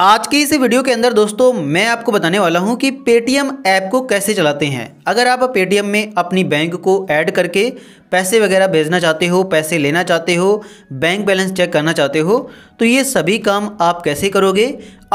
आज की इस वीडियो के अंदर दोस्तों मैं आपको बताने वाला हूं कि पेटीएम ऐप को कैसे चलाते हैं अगर आप पेटीएम में अपनी बैंक को ऐड करके पैसे वगैरह भेजना चाहते हो पैसे लेना चाहते हो बैंक बैलेंस चेक करना चाहते हो तो ये सभी काम आप कैसे करोगे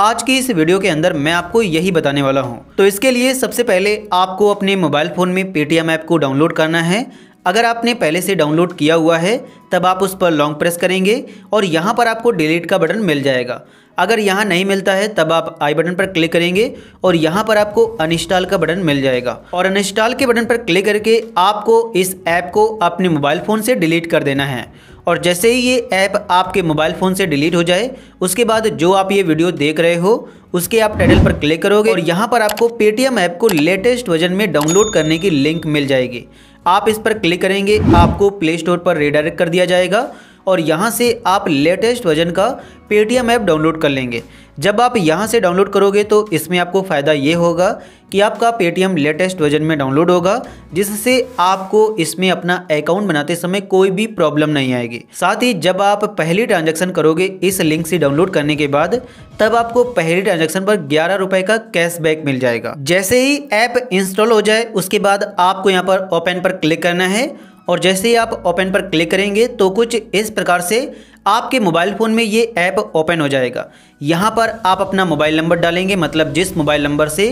आज की इस वीडियो के अंदर मैं आपको यही बताने वाला हूँ तो इसके लिए सबसे पहले आपको अपने मोबाइल फ़ोन में पेटीएम ऐप को डाउनलोड करना है अगर आपने पहले से डाउनलोड किया हुआ है तब आप उस पर लॉन्ग प्रेस करेंगे और यहाँ पर आपको डिलीट का बटन मिल जाएगा अगर यहाँ नहीं मिलता है तब आप आई बटन पर क्लिक करेंगे और यहाँ पर आपको अनइंस्टॉल का बटन मिल जाएगा और अनइंस्टॉल के बटन पर क्लिक करके आपको इस ऐप को अपने मोबाइल फ़ोन से डिलीट कर देना है और जैसे ही ये ऐप आपके मोबाइल फ़ोन से डिलीट हो जाए उसके बाद जो आप ये वीडियो देख रहे हो उसके आप टाइटल पर क्लिक करोगे और यहाँ पर आपको पेटीएम ऐप को लेटेस्ट वर्जन में डाउनलोड करने की लिंक मिल जाएगी आप इस पर क्लिक करेंगे आपको प्ले स्टोर पर रिडायरेक्ट कर दिया जाएगा और यहाँ से आप लेटेस्ट वर्जन का पेटीएम ऐप डाउनलोड कर लेंगे जब आप यहाँ से डाउनलोड करोगे तो इसमें आपको फ़ायदा ये होगा कि आपका पेटीएम लेटेस्ट वर्जन में डाउनलोड होगा जिससे आपको इसमें अपना अकाउंट बनाते समय कोई भी प्रॉब्लम नहीं आएगी साथ ही जब आप पहली ट्रांजेक्शन करोगे इस लिंक से डाउनलोड करने के बाद तब आपको पहली ट्रांजेक्शन पर ग्यारह रुपये का कैशबैक मिल जाएगा जैसे ही ऐप इंस्टॉल हो जाए उसके बाद आपको यहाँ पर ओपन पर क्लिक करना है और जैसे ही आप ओपन पर क्लिक करेंगे तो कुछ इस प्रकार से आपके मोबाइल फ़ोन में ये ऐप ओपन हो जाएगा यहाँ पर आप अपना मोबाइल नंबर डालेंगे मतलब जिस मोबाइल नंबर से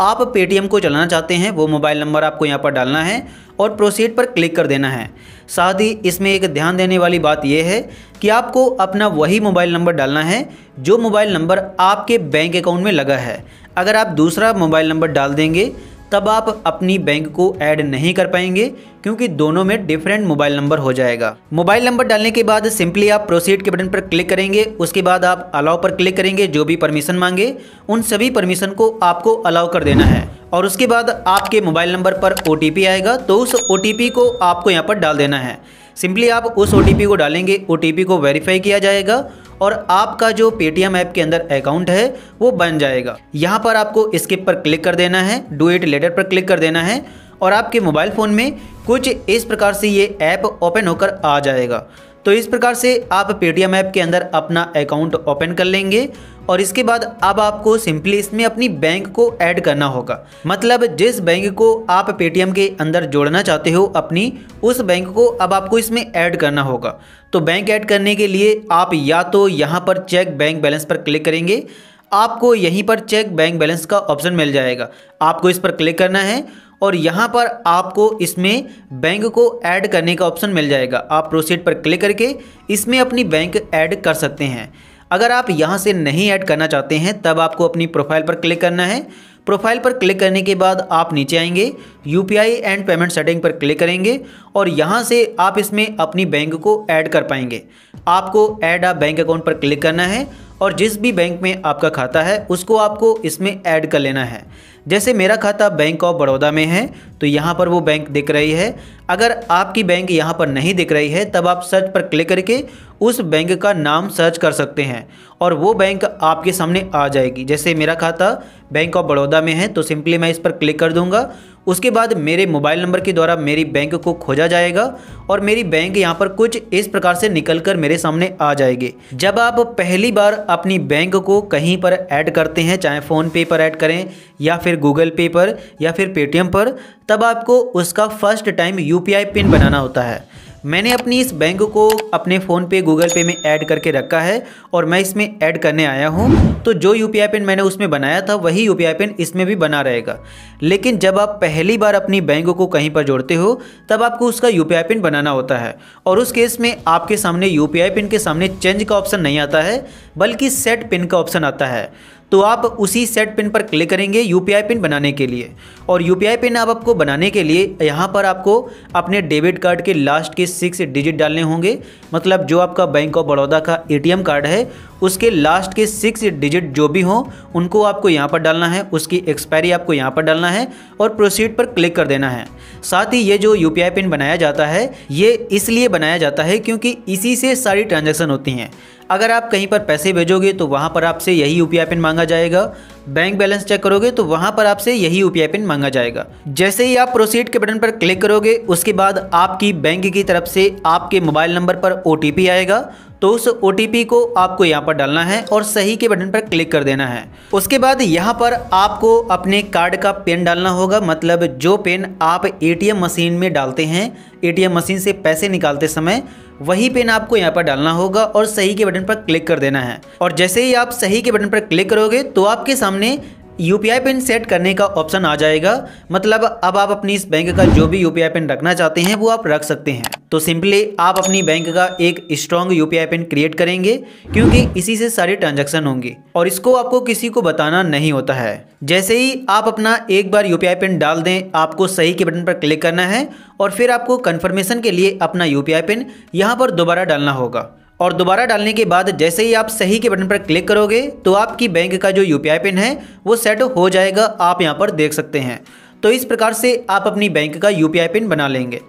आप पेटीएम को चलाना चाहते हैं वो मोबाइल नंबर आपको यहाँ पर डालना है और प्रोसीड पर क्लिक कर देना है साथ ही इसमें एक ध्यान देने वाली बात यह है कि आपको अपना वही मोबाइल नंबर डालना है जो मोबाइल नंबर आपके बैंक अकाउंट में लगा है अगर आप दूसरा मोबाइल नंबर डाल देंगे तब आप अपनी बैंक को ऐड नहीं कर पाएंगे क्योंकि दोनों में डिफरेंट मोबाइल नंबर हो जाएगा मोबाइल नंबर डालने के बाद सिंपली आप प्रोसीड के बटन पर क्लिक करेंगे उसके बाद आप अलाउ पर क्लिक करेंगे जो भी परमिशन मांगे उन सभी परमिशन को आपको अलाउ कर देना है और उसके बाद आपके मोबाइल नंबर पर ओ आएगा तो उस ओ को आपको यहाँ पर डाल देना है सिंपली आप उस ओ को डालेंगे ओ को वेरीफाई किया जाएगा और आपका जो पेटीएम ऐप के अंदर अकाउंट है वो बन जाएगा यहाँ पर आपको स्किप पर क्लिक कर देना है डू इट लेटर पर क्लिक कर देना है और आपके मोबाइल फ़ोन में कुछ इस प्रकार से ये ऐप ओपन होकर आ जाएगा तो इस प्रकार से आप पेटीएम ऐप के अंदर अपना अकाउंट ओपन कर लेंगे और इसके बाद अब आपको सिंपली इसमें अपनी बैंक को ऐड करना होगा मतलब जिस बैंक को आप पेटीएम के अंदर जोड़ना चाहते हो अपनी उस बैंक को अब आपको इसमें ऐड करना होगा तो बैंक ऐड करने के लिए आप या तो यहाँ पर चेक बैंक बैलेंस पर क्लिक करेंगे आपको यहीं पर चेक बैंक बैलेंस का ऑप्शन मिल जाएगा आपको इस पर क्लिक करना है और यहाँ पर आपको इसमें बैंक को ऐड करने का ऑप्शन मिल जाएगा आप प्रोसीड पर क्लिक करके इसमें अपनी बैंक ऐड कर सकते हैं अगर आप यहाँ से नहीं ऐड करना चाहते हैं तब आपको अपनी प्रोफाइल पर क्लिक करना है प्रोफाइल पर क्लिक करने के बाद आप नीचे आएंगे यू एंड पेमेंट सेटिंग पर क्लिक करेंगे और यहाँ से आप इसमें अपनी बैंक को ऐड कर पाएंगे आपको ऐड आ बैंक अकाउंट पर क्लिक करना है और जिस भी बैंक में आपका खाता है उसको आपको इसमें ऐड कर लेना है जैसे मेरा खाता बैंक ऑफ बड़ौदा में है तो यहाँ पर वो बैंक दिख रही है अगर आपकी बैंक यहाँ पर नहीं दिख रही है तब आप सर्च पर क्लिक करके उस बैंक का नाम सर्च कर सकते हैं और वो बैंक आपके सामने आ जाएगी जैसे मेरा खाता बैंक ऑफ बड़ौदा में है तो सिंपली मैं इस पर क्लिक कर दूंगा उसके बाद मेरे मोबाइल नंबर के द्वारा मेरी बैंक को खोजा जाएगा और मेरी बैंक यहाँ पर कुछ इस प्रकार से निकल कर मेरे सामने आ जाएगी जब आप पहली बार अपनी बैंक को कहीं पर ऐड करते हैं चाहे फ़ोनपे पर ऐड करें या फिर फिर गूगल पे पर या फिर पेटीएम पर तब आपको उसका फर्स्ट टाइम यू पिन बनाना होता है मैंने अपनी इस बैंक को अपने फ़ोन पे गूगल पे में ऐड करके रखा है और मैं इसमें ऐड करने आया हूँ तो जो यू पिन मैंने उसमें बनाया था वही यू पिन इसमें भी बना रहेगा लेकिन जब आप पहली बार अपनी बैंक को कहीं पर जोड़ते हो तब आपको उसका यू पिन बनाना होता है और उस केस में आपके सामने यू पिन के सामने चेंज का ऑप्शन नहीं आता है बल्कि सेट पिन का ऑप्शन आता है तो आप उसी सेट पिन पर क्लिक करेंगे यू पिन बनाने के लिए और यू पिन आप आपको बनाने के लिए यहाँ पर आपको अपने डेबिट कार्ड के लास्ट के सिक्स डिजिट डालने होंगे मतलब जो आपका बैंक ऑफ बड़ौदा का ए कार्ड है उसके लास्ट के सिक्स डिजिट जो भी हों उनको आपको यहाँ पर डालना है उसकी एक्सपायरी आपको यहाँ पर डालना है और प्रोसीड पर क्लिक कर देना है साथ ही ये जो यू पिन बनाया जाता है ये इसलिए बनाया जाता है क्योंकि इसी से सारी ट्रांजेक्शन होती हैं अगर आप कहीं पर पैसे भेजोगे तो वहाँ पर आपसे यही यू पिन मांगा जाएगा बैंक बैलेंस चेक करोगे तो वहाँ पर आपसे यही यू पिन मांगा जाएगा जैसे ही आप प्रोसीड के बटन पर क्लिक करोगे उसके बाद आपकी बैंक की तरफ से आपके मोबाइल नंबर पर ओ आएगा तो उस ओ को आपको यहाँ पर डालना है और सही के बटन पर क्लिक कर देना है उसके बाद यहाँ पर आपको अपने कार्ड का पेन डालना होगा मतलब जो पेन आप ए मशीन में डालते हैं ए मशीन से पैसे निकालते समय वही पेन आपको यहाँ पर डालना होगा और सही के बटन पर क्लिक कर देना है और जैसे ही आप सही के बटन पर क्लिक करोगे तो आपके सामने यू पिन सेट करने का ऑप्शन आ जाएगा मतलब अब आप अपनी इस बैंक का जो भी यू पिन रखना चाहते हैं वो आप रख सकते हैं तो सिंपली आप अपनी बैंक का एक स्ट्रॉन्ग यू पिन क्रिएट करेंगे क्योंकि इसी से सारे ट्रांजैक्शन होंगे और इसको आपको किसी को बताना नहीं होता है जैसे ही आप अपना एक बार यू पिन डाल दें आपको सही के बटन पर क्लिक करना है और फिर आपको कन्फर्मेशन के लिए अपना यू पिन यहाँ पर दोबारा डालना होगा और दोबारा डालने के बाद जैसे ही आप सही के बटन पर क्लिक करोगे तो आपकी बैंक का जो यू पिन है वो सेट हो जाएगा आप यहाँ पर देख सकते हैं तो इस प्रकार से आप अपनी बैंक का यू पिन बना लेंगे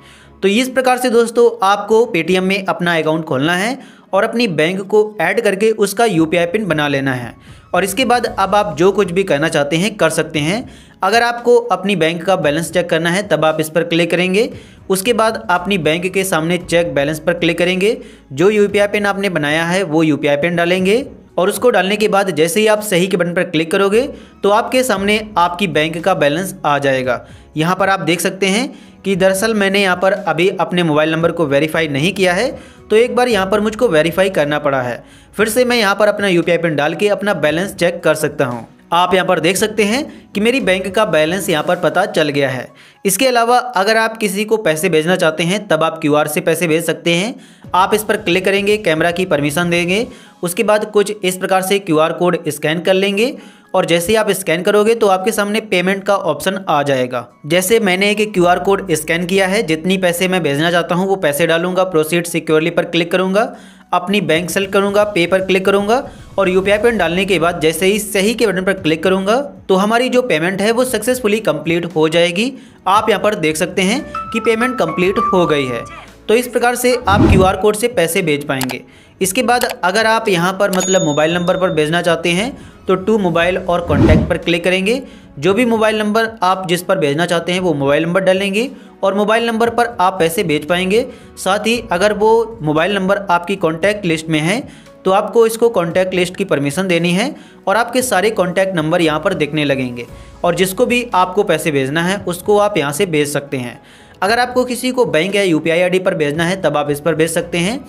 तो इस प्रकार से दोस्तों आपको पेटीएम में अपना अकाउंट खोलना है और अपनी बैंक को ऐड करके उसका यू पिन बना लेना है और इसके बाद अब आप जो कुछ भी करना चाहते हैं कर सकते हैं अगर आपको अपनी बैंक का बैलेंस चेक करना है तब आप इस पर क्लिक करेंगे उसके बाद अपनी बैंक के सामने चेक बैलेंस पर क्लिक करेंगे जो यू पिन आपने बनाया है वो यू पिन डालेंगे और उसको डालने के बाद जैसे ही आप सही के बटन पर क्लिक करोगे तो आपके सामने आपकी बैंक का बैलेंस आ जाएगा यहाँ पर आप देख सकते हैं कि दरअसल मैंने यहाँ पर अभी अपने मोबाइल नंबर को वेरीफाई नहीं किया है तो एक बार यहाँ पर मुझको वेरीफाई करना पड़ा है फिर से मैं यहाँ पर अपना यू पिन डाल के अपना बैलेंस चेक कर सकता हूँ आप यहाँ पर देख सकते हैं कि मेरी बैंक का बैलेंस यहाँ पर पता चल गया है इसके अलावा अगर आप किसी को पैसे भेजना चाहते हैं तब आप क्यू से पैसे भेज सकते हैं आप इस पर क्लिक करेंगे कैमरा की परमिशन देंगे उसके बाद कुछ इस प्रकार से क्यू कोड स्कैन कर लेंगे और जैसे ही आप स्कैन करोगे तो आपके सामने पेमेंट का ऑप्शन आ जाएगा जैसे मैंने एक क्यू आर कोड स्कैन किया है जितनी पैसे मैं भेजना चाहता हूँ वो पैसे डालूंगा प्रोसीड सिक्योरली पर क्लिक करूँगा अपनी बैंक सेलेक्ट करूँगा पे पर क्लिक करूँगा और यू पिन डालने के बाद जैसे ही सही के बटन पर क्लिक करूँगा तो हमारी जो पेमेंट है वो सक्सेसफुली कंप्लीट हो जाएगी आप यहाँ पर देख सकते हैं कि पेमेंट कंप्लीट हो गई है तो इस प्रकार से आप क्यू कोड से पैसे भेज पाएंगे इसके बाद अगर आप यहाँ पर मतलब मोबाइल नंबर पर भेजना चाहते हैं तो टू मोबाइल और कॉन्टैक्ट पर क्लिक करेंगे जो भी मोबाइल नंबर आप जिस पर भेजना चाहते हैं वो मोबाइल नंबर डालेंगे और मोबाइल नंबर पर आप पैसे भेज पाएंगे साथ ही अगर वो मोबाइल नंबर आपकी कॉन्टैक्ट लिस्ट में है तो आपको इसको कॉन्टैक्ट लिस्ट की परमिशन देनी है और आपके सारे कॉन्टैक्ट नंबर यहाँ पर देखने लगेंगे और जिसको भी आपको पैसे भेजना है उसको आप यहाँ से भेज सकते हैं अगर आपको किसी को बैंक या यू पी पर भेजना है तब आप इस पर भेज सकते हैं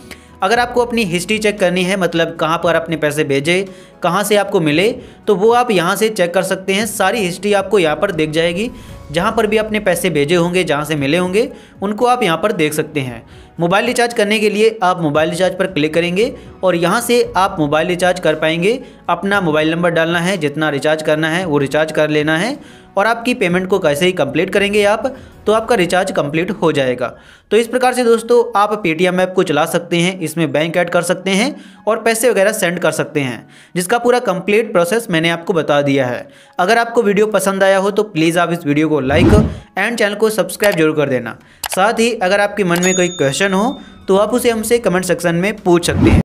अगर आपको अपनी हिस्ट्री चेक करनी है मतलब कहाँ पर अपने पैसे भेजे कहाँ से आपको मिले तो वो आप यहाँ से चेक कर सकते हैं सारी हिस्ट्री आपको यहाँ पर देख जाएगी जहाँ पर भी अपने पैसे भेजे होंगे जहाँ से मिले होंगे उनको आप यहाँ पर देख सकते हैं मोबाइल रिचार्ज करने के लिए आप मोबाइल रिचार्ज पर क्लिक करेंगे और यहाँ से आप मोबाइल रिचार्ज कर पाएंगे अपना मोबाइल नंबर डालना है जितना रिचार्ज करना है वो रिचार्ज कर लेना है और आपकी पेमेंट को कैसे ही कंप्लीट करेंगे आप तो आपका रिचार्ज कंप्लीट हो जाएगा तो इस प्रकार से दोस्तों आप पेटीएम ऐप को चला सकते हैं इसमें बैंक ऐड कर सकते हैं और पैसे वगैरह सेंड कर सकते हैं जिसका पूरा कंप्लीट प्रोसेस मैंने आपको बता दिया है अगर आपको वीडियो पसंद आया हो तो प्लीज़ आप इस वीडियो को लाइक एंड चैनल को सब्सक्राइब जरूर कर देना साथ ही अगर आपके मन में कोई क्वेश्चन हो तो आप उसे हमसे कमेंट सेक्शन में पूछ सकते हैं